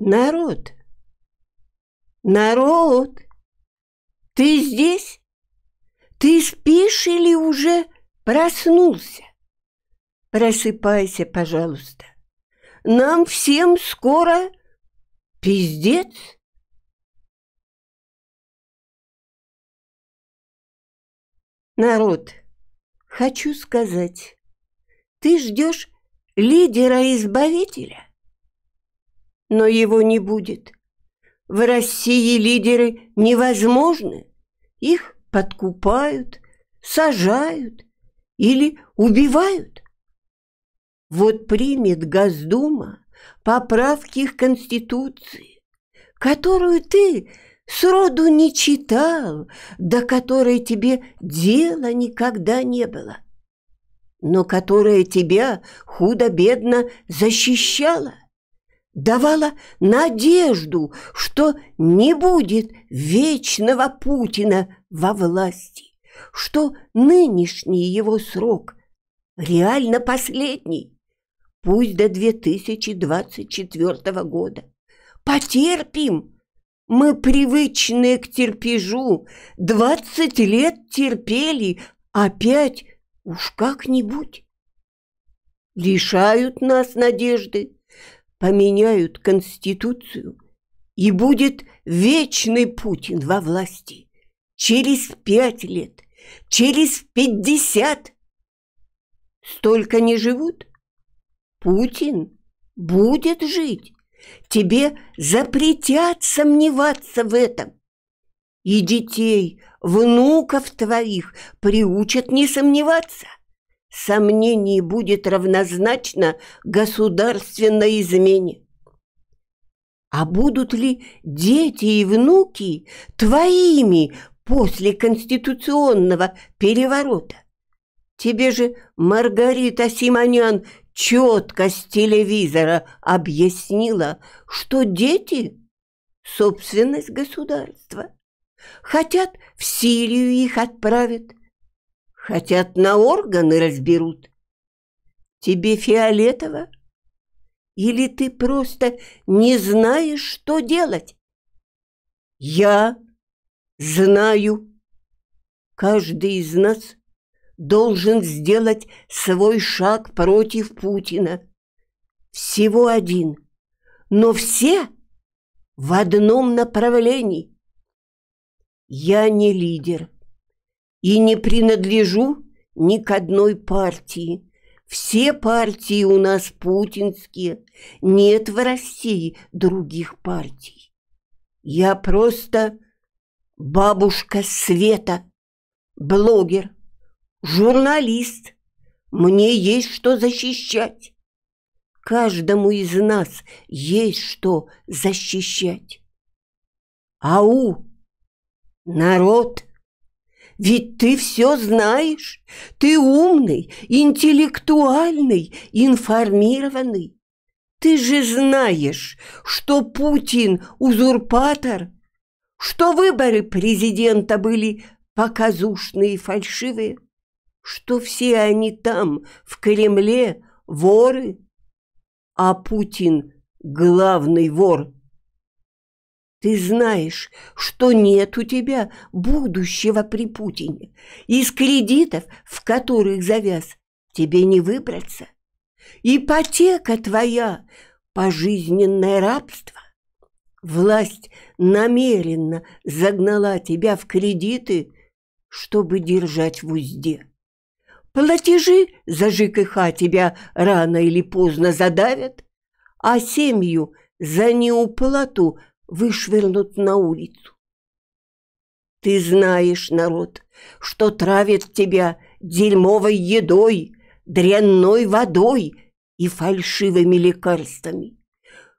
Народ! Народ! Ты здесь? Ты спишь или уже проснулся? Просыпайся, пожалуйста. Нам всем скоро пиздец. Народ, хочу сказать, ты ждешь лидера-избавителя? но его не будет. В России лидеры невозможны. Их подкупают, сажают или убивают. Вот примет Госдума поправки к Конституции, которую ты сроду не читал, до которой тебе дела никогда не было, но которая тебя худо-бедно защищала – давала надежду, что не будет вечного Путина во власти, что нынешний его срок реально последний, пусть до 2024 года. Потерпим! Мы привычные к терпежу, двадцать лет терпели, опять уж как-нибудь. Лишают нас надежды, поменяют Конституцию, и будет вечный Путин во власти через пять лет, через пятьдесят. Столько не живут? Путин будет жить. Тебе запретят сомневаться в этом. И детей, внуков твоих приучат не сомневаться сомнений будет равнозначно государственной измене. А будут ли дети и внуки твоими после конституционного переворота? Тебе же Маргарита Симонян четко с телевизора объяснила, что дети – собственность государства. Хотят, в Сирию их отправят, Хотят, на органы разберут. Тебе фиолетово? Или ты просто не знаешь, что делать? Я знаю. Каждый из нас должен сделать свой шаг против Путина. Всего один, но все в одном направлении. Я не лидер и не принадлежу ни к одной партии. Все партии у нас путинские, нет в России других партий. Я просто бабушка Света, блогер, журналист. Мне есть что защищать. Каждому из нас есть что защищать. Ау, народ! Ведь ты все знаешь. Ты умный, интеллектуальный, информированный. Ты же знаешь, что Путин – узурпатор, что выборы президента были показушные и фальшивые, что все они там, в Кремле, воры, а Путин – главный вор – ты знаешь, что нет у тебя будущего при Путине. Из кредитов, в которых завяз, тебе не выбраться. Ипотека твоя – пожизненное рабство. Власть намеренно загнала тебя в кредиты, чтобы держать в узде. Платежи за ЖКХ тебя рано или поздно задавят, а семью за неуплату вышвырнут на улицу. Ты знаешь, народ, что травят тебя дерьмовой едой, дрянной водой и фальшивыми лекарствами,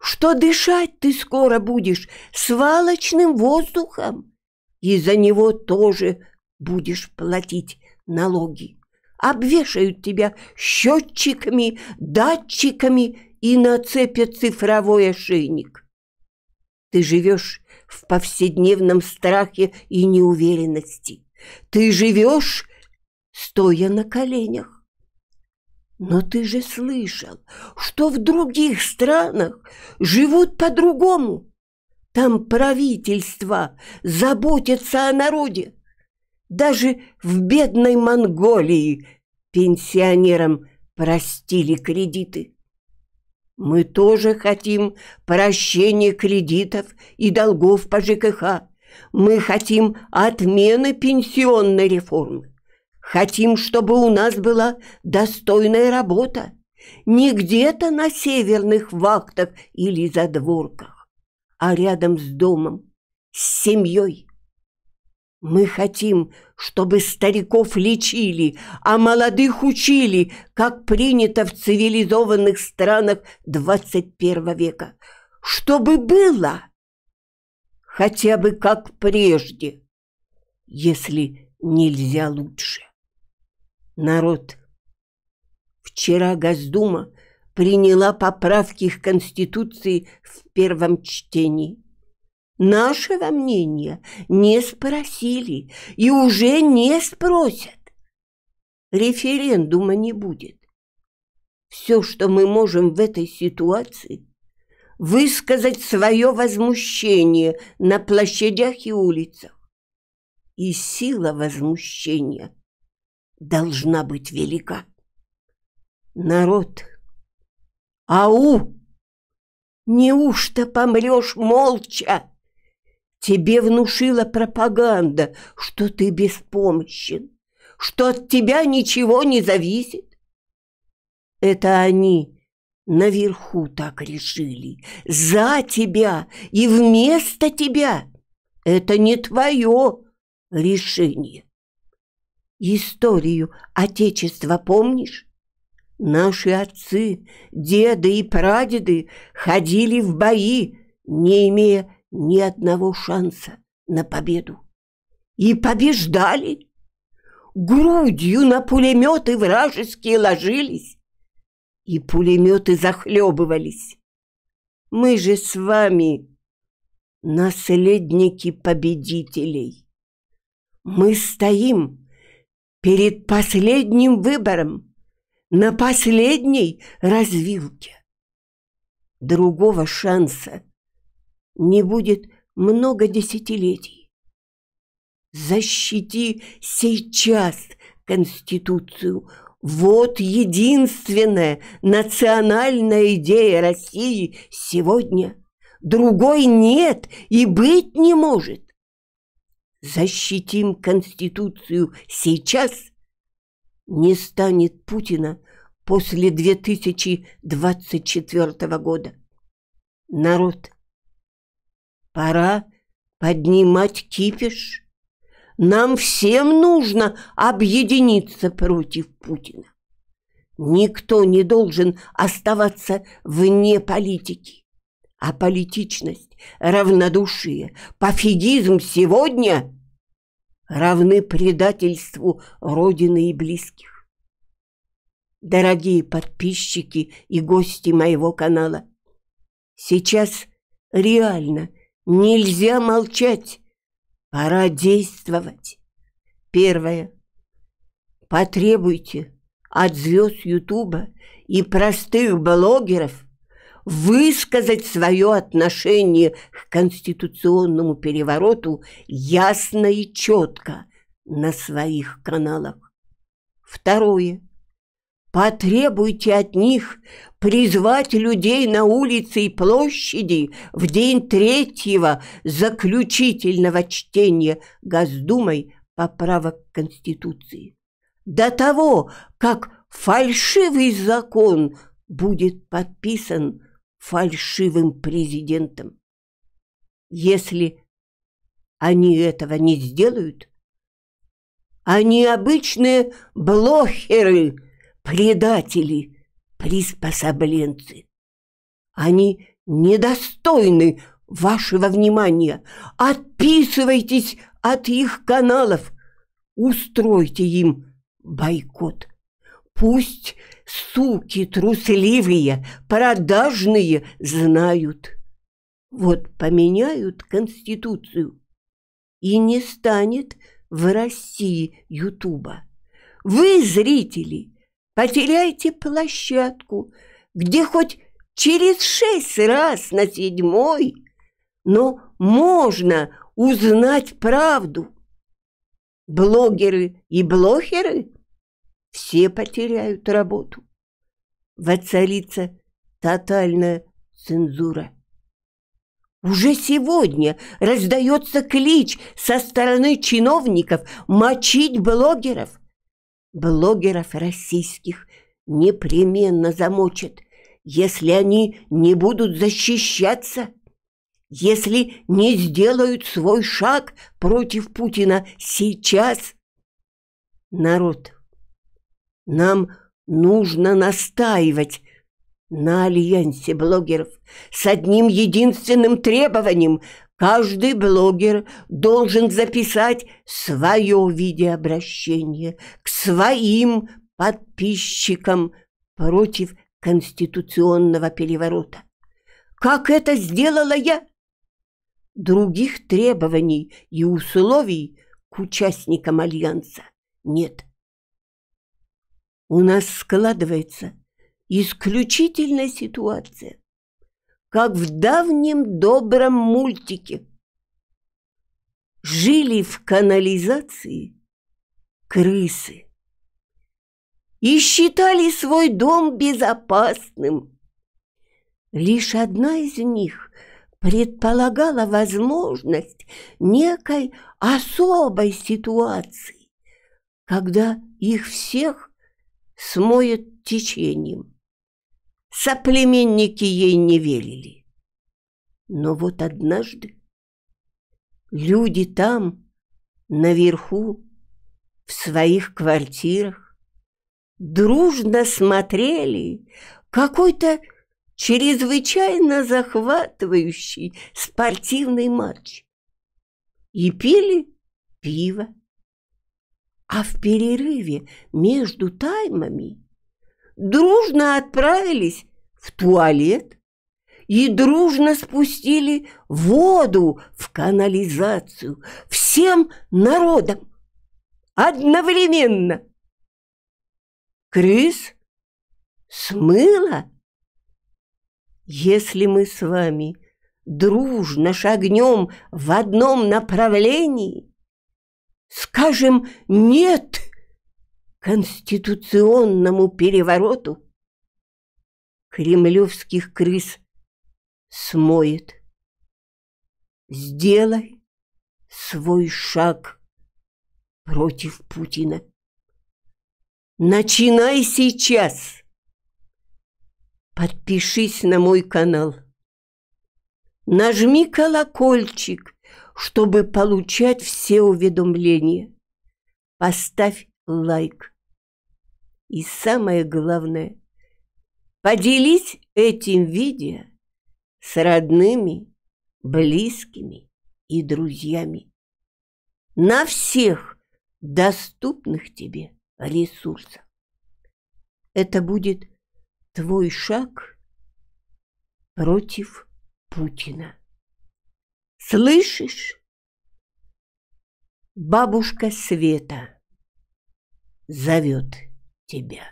что дышать ты скоро будешь свалочным воздухом, и за него тоже будешь платить налоги. Обвешают тебя счетчиками, датчиками и нацепят цифровой ошейник. Ты живешь в повседневном страхе и неуверенности. Ты живешь, стоя на коленях. Но ты же слышал, что в других странах живут по-другому. Там правительства заботятся о народе. Даже в бедной Монголии пенсионерам простили кредиты. Мы тоже хотим прощения кредитов и долгов по ЖКХ. Мы хотим отмены пенсионной реформы. Хотим, чтобы у нас была достойная работа. Не где-то на северных вахтах или задворках, а рядом с домом, с семьей. Мы хотим, чтобы стариков лечили, а молодых учили, как принято в цивилизованных странах 21 века. Чтобы было хотя бы как прежде, если нельзя лучше. Народ, вчера Госдума приняла поправки к Конституции в первом чтении. Нашего мнения не спросили и уже не спросят. Референдума не будет. Все, что мы можем в этой ситуации, высказать свое возмущение на площадях и улицах. И сила возмущения должна быть велика. Народ, ау! Неужто помрешь молча? Тебе внушила пропаганда, что ты беспомощен, что от тебя ничего не зависит. Это они наверху так решили, за тебя и вместо тебя. Это не твое решение. Историю Отечества помнишь? Наши отцы, деды и прадеды ходили в бои, не имея ни одного шанса на победу. И побеждали. Грудью на пулеметы вражеские ложились, и пулеметы захлебывались. Мы же с вами наследники победителей. Мы стоим перед последним выбором на последней развилке. Другого шанса не будет много десятилетий. Защити сейчас Конституцию. Вот единственная национальная идея России сегодня. Другой нет и быть не может. Защитим Конституцию сейчас не станет Путина после 2024 года. Народ – Пора поднимать кипиш. Нам всем нужно объединиться против Путина. Никто не должен оставаться вне политики. А политичность, равнодушие, пофигизм сегодня равны предательству Родины и близких. Дорогие подписчики и гости моего канала, сейчас реально – Нельзя молчать. Пора действовать. Первое. Потребуйте от звезд Ютуба и простых блогеров высказать свое отношение к конституционному перевороту ясно и четко на своих каналах. Второе. Потребуйте от них призвать людей на улице и площади в день третьего заключительного чтения Госдумой поправок Конституции. До того, как фальшивый закон будет подписан фальшивым президентом. Если они этого не сделают, они обычные блохеры – предатели, приспособленцы. Они недостойны вашего внимания. Отписывайтесь от их каналов. Устройте им бойкот. Пусть суки трусливые, продажные знают. Вот поменяют Конституцию, и не станет в России Ютуба. Вы, зрители, Потеряйте площадку, где хоть через шесть раз на седьмой, но можно узнать правду. Блогеры и блохеры все потеряют работу. Воцарится тотальная цензура. Уже сегодня раздается клич со стороны чиновников мочить блогеров. Блогеров российских непременно замочат, если они не будут защищаться, если не сделают свой шаг против Путина сейчас. Народ, нам нужно настаивать на альянсе блогеров с одним единственным требованием Каждый блогер должен записать свое видеообращение к своим подписчикам против конституционного переворота. Как это сделала я? Других требований и условий к участникам Альянса нет. У нас складывается исключительная ситуация как в давнем добром мультике. Жили в канализации крысы и считали свой дом безопасным. Лишь одна из них предполагала возможность некой особой ситуации, когда их всех смоет течением. Соплеменники ей не верили. Но вот однажды люди там, наверху, в своих квартирах, дружно смотрели какой-то чрезвычайно захватывающий спортивный матч и пили пиво. А в перерыве между таймами дружно отправились в туалет и дружно спустили воду в канализацию всем народом одновременно. Крыс смыло. Если мы с вами дружно шагнем в одном направлении, скажем «нет», конституционному перевороту кремлевских крыс смоет. Сделай свой шаг против Путина. Начинай сейчас. Подпишись на мой канал. Нажми колокольчик, чтобы получать все уведомления. Поставь лайк. И самое главное, поделись этим видео с родными, близкими и друзьями на всех доступных тебе ресурсах. Это будет твой шаг против Путина. Слышишь? Бабушка Света зовет тебя.